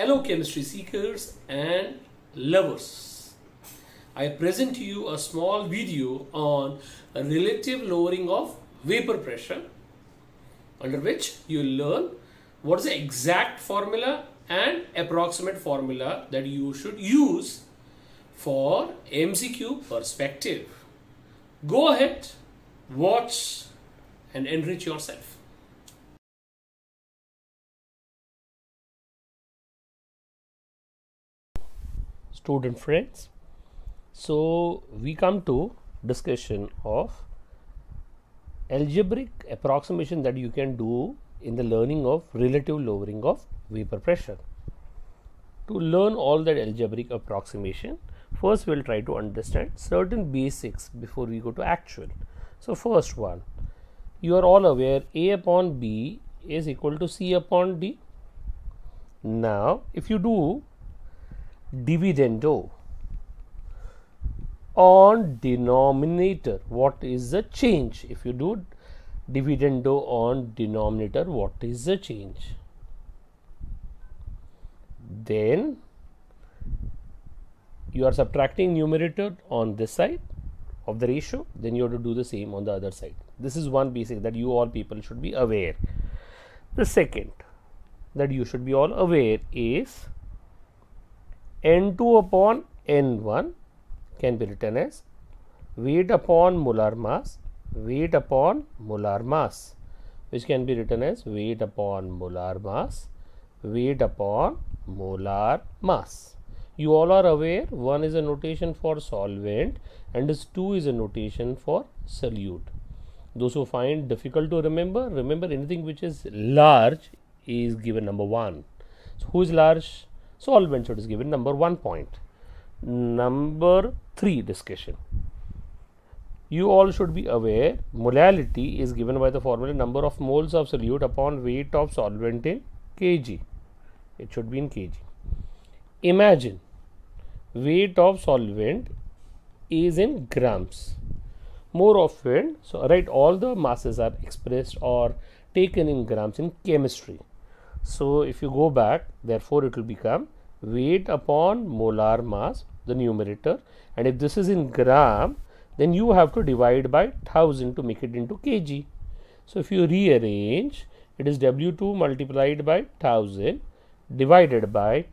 Hello chemistry seekers and lovers. I present to you a small video on relative lowering of vapor pressure under which you will learn what is the exact formula and approximate formula that you should use for MCQ perspective. Go ahead, watch and enrich yourself. student friends so we come to discussion of algebraic approximation that you can do in the learning of relative lowering of vapor pressure to learn all that algebraic approximation first we will try to understand certain basics before we go to actual so first one you are all aware a upon b is equal to c upon d now if you do dividendo on denominator what is the change if you do dividendo on denominator what is the change then you are subtracting numerator on this side of the ratio then you have to do the same on the other side this is one basic that you all people should be aware the second that you should be all aware is n 2 upon n 1 can be written as weight upon molar mass weight upon molar mass which can be written as weight upon molar mass weight upon molar mass. You all are aware one is a notation for solvent and two is a notation for solute. Those who find difficult to remember, remember anything which is large is given number one. So, who is large? So, all So, is given number 1 point. Number 3 discussion. You all should be aware molality is given by the formula number of moles of solute upon weight of solvent in kg. It should be in kg. Imagine weight of solvent is in grams. More often, so right, all the masses are expressed or taken in grams in chemistry. So, if you go back therefore, it will become weight upon molar mass the numerator and if this is in gram then you have to divide by 1000 to make it into kg. So, if you rearrange it is W2 multiplied by 1000 divided by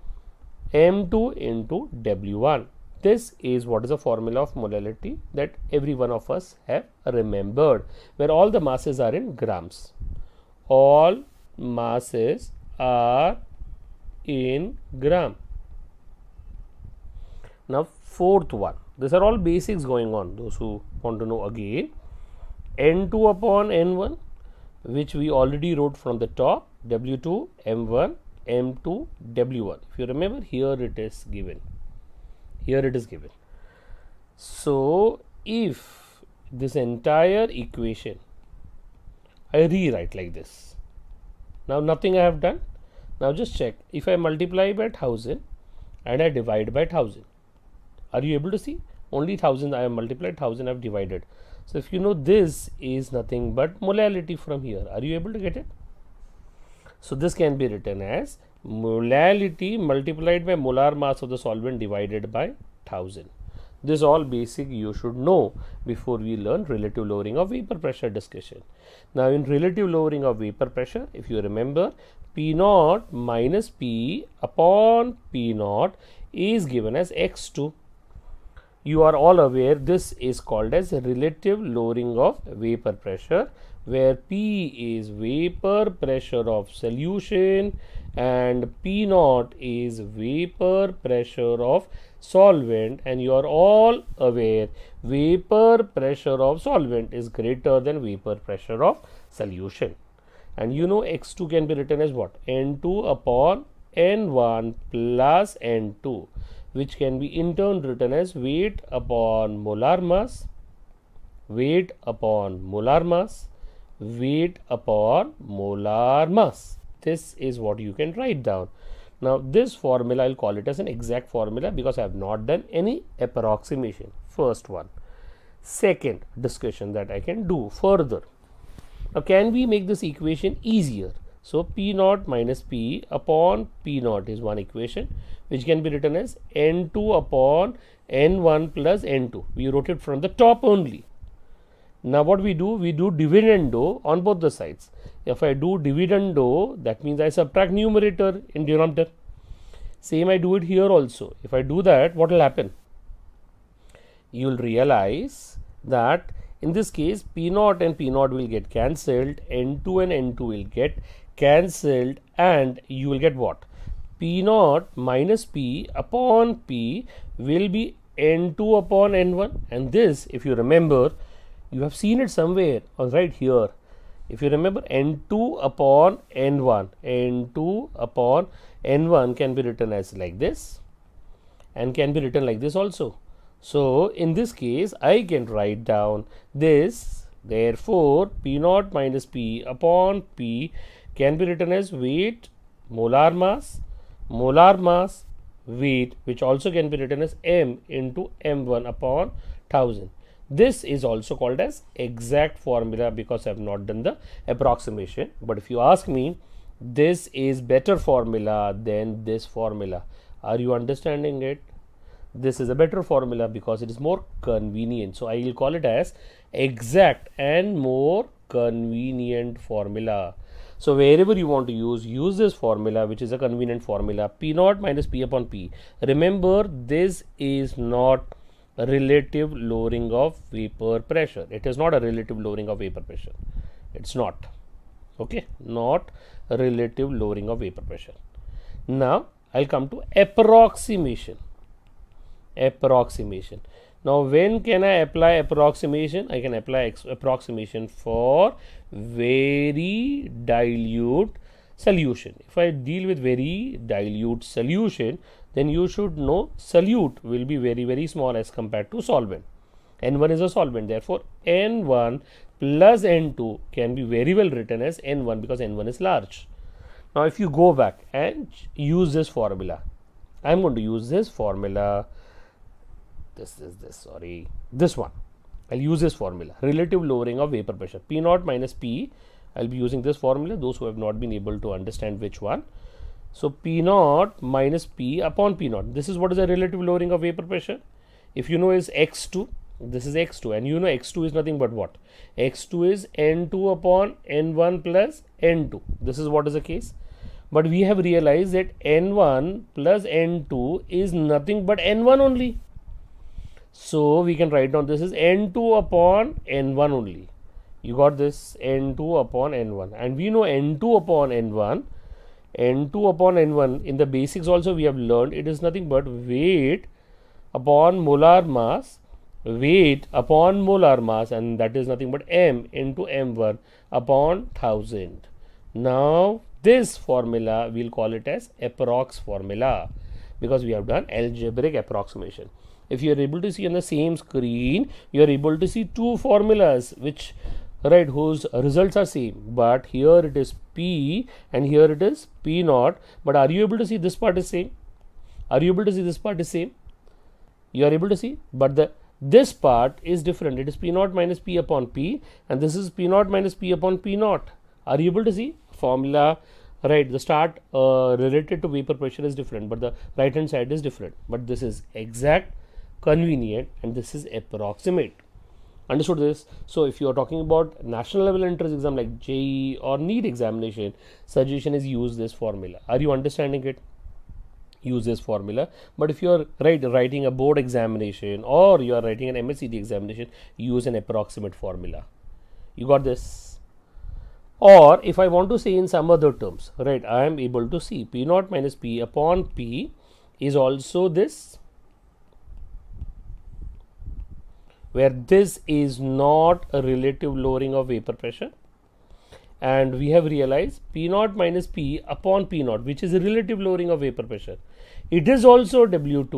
M2 into W1. This is what is the formula of molality that every one of us have remembered where all the masses are in grams. All masses are in gram. Now, fourth one, these are all basics going on, those who want to know again. N2 upon N1, which we already wrote from the top, W2, M1, M2, W1. If you remember, here it is given. Here it is given. So, if this entire equation I rewrite like this now nothing I have done now just check if I multiply by 1000 and I divide by 1000 are you able to see only 1000 I have multiplied 1000 I have divided so if you know this is nothing but molality from here are you able to get it so this can be written as molality multiplied by molar mass of the solvent divided by 1000 this all basic you should know before we learn relative lowering of vapor pressure discussion. Now, in relative lowering of vapor pressure, if you remember P naught minus P upon P naught is given as x2. You are all aware this is called as relative lowering of vapor pressure where P is vapor pressure of solution and P naught is vapor pressure of solvent and you are all aware vapor pressure of solvent is greater than vapor pressure of solution and you know x2 can be written as what n2 upon n1 plus n2 which can be in turn written as weight upon molar mass weight upon molar mass weight upon molar mass this is what you can write down now this formula i'll call it as an exact formula because i have not done any approximation first one second discussion that i can do further now can we make this equation easier so p naught minus p upon p naught is one equation which can be written as n2 upon n1 plus n2 we wrote it from the top only now, what we do? We do dividendo on both the sides. If I do dividendo, that means I subtract numerator in denominator. Same I do it here also. If I do that, what will happen? You will realize that in this case, P naught and P naught will get cancelled, N2 and N2 will get cancelled, and you will get what? P naught minus P upon P will be N2 upon N1, and this, if you remember, you have seen it somewhere or right here if you remember n2 upon n1 n2 upon n1 can be written as like this and can be written like this also so in this case i can write down this therefore p naught minus p upon p can be written as weight molar mass molar mass weight which also can be written as m into m1 upon 1000 this is also called as exact formula because I have not done the approximation. But if you ask me, this is better formula than this formula. Are you understanding it? This is a better formula because it is more convenient. So I will call it as exact and more convenient formula. So wherever you want to use, use this formula which is a convenient formula p naught minus p upon p. Remember this is not relative lowering of vapor pressure. It is not a relative lowering of vapor pressure. It's not. Okay. Not relative lowering of vapor pressure. Now, I'll come to approximation. Approximation. Now, when can I apply approximation? I can apply approximation for very dilute solution. If I deal with very dilute solution, then you should know solute will be very, very small as compared to solvent. N1 is a solvent, therefore, N1 plus N2 can be very well written as N1 because N1 is large. Now, if you go back and use this formula, I am going to use this formula, this is this, sorry, this one. I will use this formula, relative lowering of vapor pressure, P naught minus P I will be using this formula those who have not been able to understand which one. So, P naught minus P upon P naught this is what is the relative lowering of vapor pressure if you know is x2 this is x2 and you know x2 is nothing but what x2 is n2 upon n1 plus n2 this is what is the case but we have realized that n1 plus n2 is nothing but n1 only so we can write down this is n2 upon n1 only you got this n2 upon n1 and we know n2 upon n1 n2 upon n1 in the basics also we have learned it is nothing but weight upon molar mass weight upon molar mass and that is nothing but m into m1 upon 1000 now this formula we'll call it as approx formula because we have done algebraic approximation if you are able to see on the same screen you are able to see two formulas which right whose results are same but here it is p and here it is p naught but are you able to see this part is same are you able to see this part is same you are able to see but the this part is different it is p naught minus p upon p and this is p naught minus p upon p naught are you able to see formula right the start uh, related to vapor pressure is different but the right hand side is different but this is exact convenient and this is approximate understood this so if you are talking about national level entrance exam like JE or need examination suggestion is use this formula are you understanding it use this formula but if you are right writing a board examination or you are writing an MSCD examination use an approximate formula you got this or if I want to say in some other terms right I am able to see P naught minus P upon P is also this where this is not a relative lowering of vapor pressure and we have realized P naught minus P upon P naught which is a relative lowering of vapor pressure. It is also W2,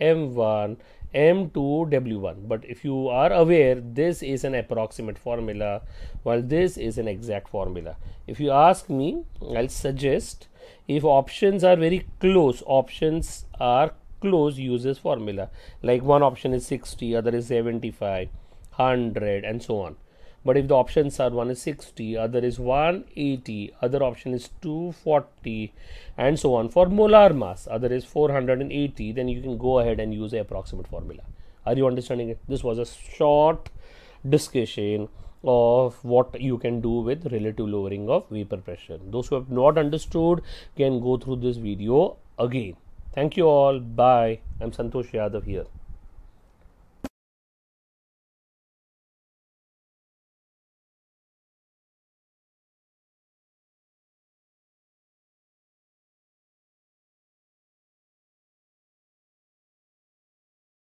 M1, M2, W1 but if you are aware this is an approximate formula while this is an exact formula. If you ask me I'll suggest if options are very close options are close uses formula like one option is 60 other is 75 100 and so on but if the options are one is 60 other is 180 other option is 240 and so on for molar mass other is 480 then you can go ahead and use the approximate formula are you understanding it this was a short discussion of what you can do with relative lowering of vapor pressure those who have not understood can go through this video again Thank you all. Bye. I'm Santosh Yadav here.